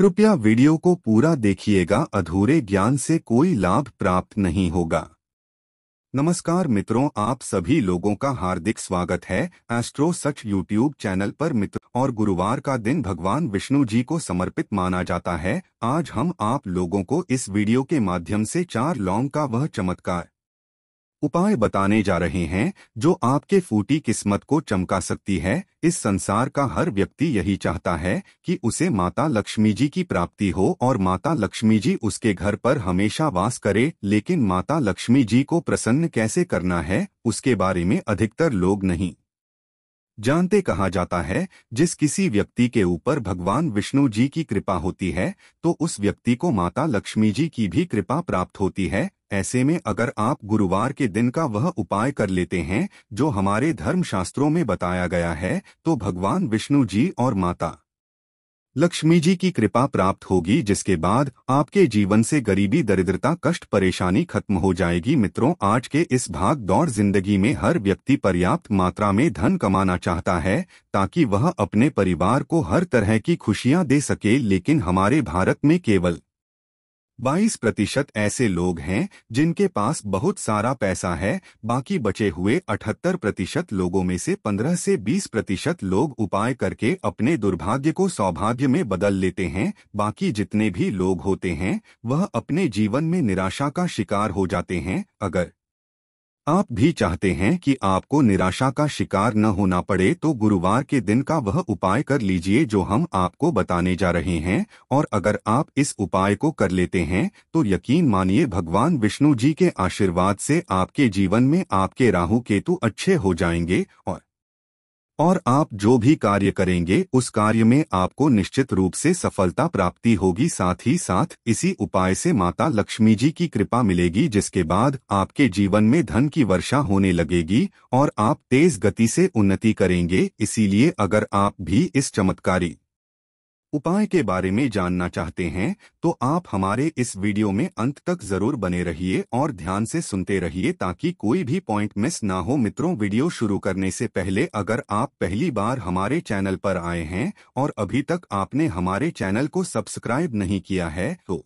कृपया वीडियो को पूरा देखिएगा अधूरे ज्ञान से कोई लाभ प्राप्त नहीं होगा नमस्कार मित्रों आप सभी लोगों का हार्दिक स्वागत है एस्ट्रो सच यूट्यूब चैनल पर मित्र और गुरुवार का दिन भगवान विष्णु जी को समर्पित माना जाता है आज हम आप लोगों को इस वीडियो के माध्यम से चार लौंग का वह चमत्कार उपाय बताने जा रहे हैं जो आपके फूटी किस्मत को चमका सकती है इस संसार का हर व्यक्ति यही चाहता है कि उसे माता लक्ष्मी जी की प्राप्ति हो और माता लक्ष्मी जी उसके घर पर हमेशा वास करे लेकिन माता लक्ष्मी जी को प्रसन्न कैसे करना है उसके बारे में अधिकतर लोग नहीं जानते कहा जाता है जिस किसी व्यक्ति के ऊपर भगवान विष्णु जी की कृपा होती है तो उस व्यक्ति को माता लक्ष्मी जी की भी कृपा प्राप्त होती है ऐसे में अगर आप गुरुवार के दिन का वह उपाय कर लेते हैं जो हमारे धर्मशास्त्रों में बताया गया है तो भगवान विष्णु जी और माता लक्ष्मी जी की कृपा प्राप्त होगी जिसके बाद आपके जीवन से गरीबी दरिद्रता कष्ट परेशानी खत्म हो जाएगी मित्रों आज के इस भाग दौड़ जिंदगी में हर व्यक्ति पर्याप्त मात्रा में धन कमाना चाहता है ताकि वह अपने परिवार को हर तरह की खुशियां दे सके लेकिन हमारे भारत में केवल 22 प्रतिशत ऐसे लोग हैं जिनके पास बहुत सारा पैसा है बाकी बचे हुए 78 प्रतिशत लोगों में से 15 से 20 प्रतिशत लोग उपाय करके अपने दुर्भाग्य को सौभाग्य में बदल लेते हैं बाकी जितने भी लोग होते हैं वह अपने जीवन में निराशा का शिकार हो जाते हैं अगर आप भी चाहते हैं कि आपको निराशा का शिकार न होना पड़े तो गुरुवार के दिन का वह उपाय कर लीजिए जो हम आपको बताने जा रहे हैं और अगर आप इस उपाय को कर लेते हैं तो यकीन मानिए भगवान विष्णु जी के आशीर्वाद से आपके जीवन में आपके राहु केतु अच्छे हो जाएंगे और और आप जो भी कार्य करेंगे उस कार्य में आपको निश्चित रूप से सफलता प्राप्ति होगी साथ ही साथ इसी उपाय से माता लक्ष्मी जी की कृपा मिलेगी जिसके बाद आपके जीवन में धन की वर्षा होने लगेगी और आप तेज गति से उन्नति करेंगे इसीलिए अगर आप भी इस चमत्कारी उपाय के बारे में जानना चाहते हैं तो आप हमारे इस वीडियो में अंत तक जरूर बने रहिए और ध्यान से सुनते रहिए ताकि कोई भी पॉइंट मिस ना हो मित्रों वीडियो शुरू करने से पहले अगर आप पहली बार हमारे चैनल पर आए हैं और अभी तक आपने हमारे चैनल को सब्सक्राइब नहीं किया है तो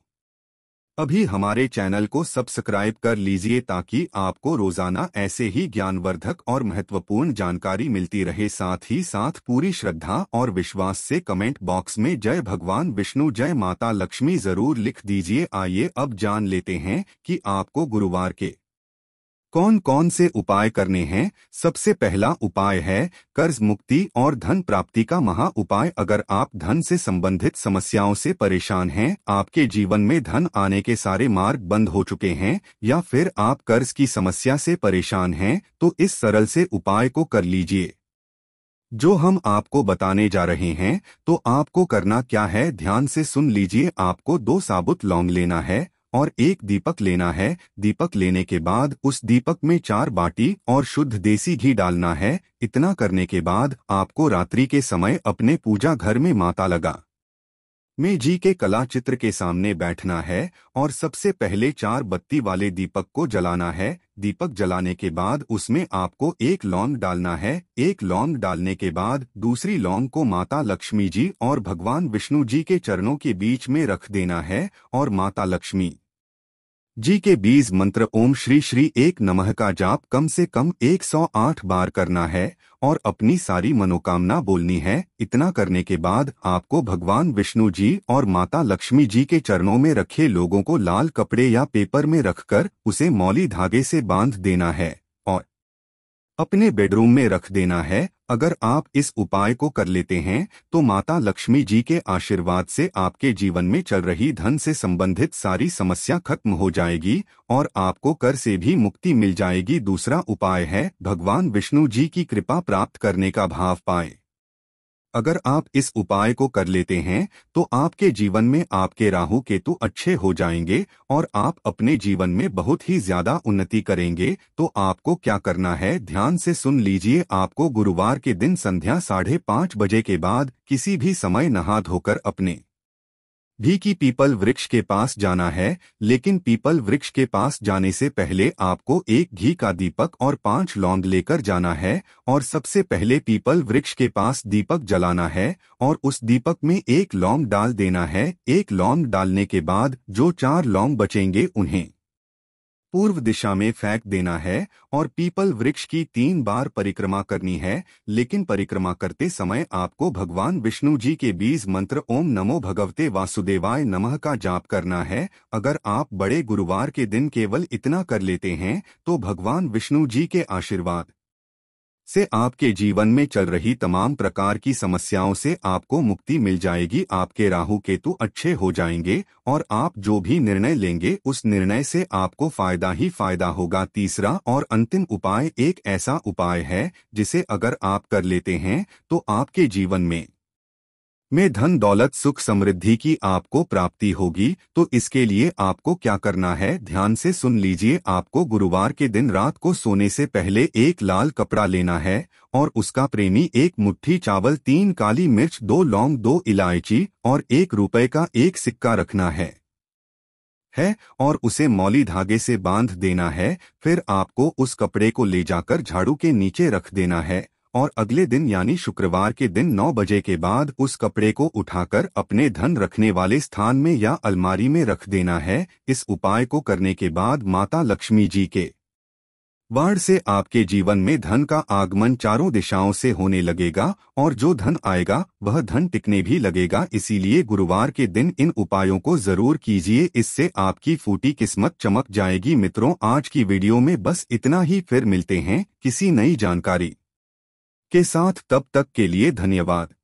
अभी हमारे चैनल को सब्सक्राइब कर लीजिए ताकि आपको रोजाना ऐसे ही ज्ञानवर्धक और महत्वपूर्ण जानकारी मिलती रहे साथ ही साथ पूरी श्रद्धा और विश्वास से कमेंट बॉक्स में जय भगवान विष्णु जय माता लक्ष्मी जरूर लिख दीजिए आइए अब जान लेते हैं कि आपको गुरुवार के कौन कौन से उपाय करने हैं सबसे पहला उपाय है कर्ज मुक्ति और धन प्राप्ति का महा उपाय अगर आप धन से संबंधित समस्याओं से परेशान हैं आपके जीवन में धन आने के सारे मार्ग बंद हो चुके हैं या फिर आप कर्ज की समस्या से परेशान हैं तो इस सरल से उपाय को कर लीजिए जो हम आपको बताने जा रहे हैं तो आपको करना क्या है ध्यान से सुन लीजिए आपको दो साबुत लौंग लेना है और एक दीपक लेना है दीपक लेने के बाद उस दीपक में चार बाटी और शुद्ध देसी घी डालना है इतना करने के बाद आपको रात्रि के समय अपने पूजा घर में माता लगा में जी के कला चित्र के सामने बैठना है और सबसे पहले चार बत्ती वाले दीपक को जलाना है दीपक जलाने के बाद उसमें आपको एक लौंग डालना है एक लौंग डालने के बाद दूसरी लौंग को माता लक्ष्मी जी और भगवान विष्णु जी के चरणों के बीच में रख देना है और माता लक्ष्मी जी के बीज मंत्र ओम श्री श्री एक नमः का जाप कम से कम 108 बार करना है और अपनी सारी मनोकामना बोलनी है इतना करने के बाद आपको भगवान विष्णु जी और माता लक्ष्मी जी के चरणों में रखे लोगों को लाल कपड़े या पेपर में रखकर उसे मौली धागे से बांध देना है अपने बेडरूम में रख देना है अगर आप इस उपाय को कर लेते हैं तो माता लक्ष्मी जी के आशीर्वाद से आपके जीवन में चल रही धन से संबंधित सारी समस्या खत्म हो जाएगी और आपको कर से भी मुक्ति मिल जाएगी दूसरा उपाय है भगवान विष्णु जी की कृपा प्राप्त करने का भाव पाएं। अगर आप इस उपाय को कर लेते हैं तो आपके जीवन में आपके राहु केतु अच्छे हो जाएंगे और आप अपने जीवन में बहुत ही ज्यादा उन्नति करेंगे तो आपको क्या करना है ध्यान से सुन लीजिए आपको गुरुवार के दिन संध्या साढ़े पाँच बजे के बाद किसी भी समय नहा धोकर अपने भी कि पीपल वृक्ष के पास जाना है लेकिन पीपल वृक्ष के पास जाने से पहले आपको एक घी का दीपक और पांच लौंग लेकर जाना है और सबसे पहले पीपल वृक्ष के पास दीपक जलाना है और उस दीपक में एक लौंग डाल देना है एक लौंग डालने के बाद जो चार लौंग बचेंगे उन्हें पूर्व दिशा में फेंक देना है और पीपल वृक्ष की तीन बार परिक्रमा करनी है लेकिन परिक्रमा करते समय आपको भगवान विष्णु जी के बीज मंत्र ओम नमो भगवते वासुदेवाय नमः का जाप करना है अगर आप बड़े गुरुवार के दिन केवल इतना कर लेते हैं तो भगवान विष्णु जी के आशीर्वाद से आपके जीवन में चल रही तमाम प्रकार की समस्याओं से आपको मुक्ति मिल जाएगी आपके राहु केतु अच्छे हो जाएंगे और आप जो भी निर्णय लेंगे उस निर्णय से आपको फायदा ही फायदा होगा तीसरा और अंतिम उपाय एक ऐसा उपाय है जिसे अगर आप कर लेते हैं तो आपके जीवन में में धन दौलत सुख समृद्धि की आपको प्राप्ति होगी तो इसके लिए आपको क्या करना है ध्यान से सुन लीजिए आपको गुरुवार के दिन रात को सोने से पहले एक लाल कपड़ा लेना है और उसका प्रेमी एक मुट्ठी चावल तीन काली मिर्च दो लौंग दो इलायची और एक रुपए का एक सिक्का रखना है है और उसे मौली धागे से बांध देना है फिर आपको उस कपड़े को ले जाकर झाड़ू के नीचे रख देना है और अगले दिन यानी शुक्रवार के दिन नौ बजे के बाद उस कपड़े को उठाकर अपने धन रखने वाले स्थान में या अलमारी में रख देना है इस उपाय को करने के बाद माता लक्ष्मी जी के बाढ़ से आपके जीवन में धन का आगमन चारों दिशाओं से होने लगेगा और जो धन आएगा वह धन टिकने भी लगेगा इसीलिए गुरुवार के दिन इन उपायों को जरूर कीजिए इससे आपकी फूटी किस्मत चमक जाएगी मित्रों आज की वीडियो में बस इतना ही फिर मिलते हैं किसी नई जानकारी के साथ तब तक के लिए धन्यवाद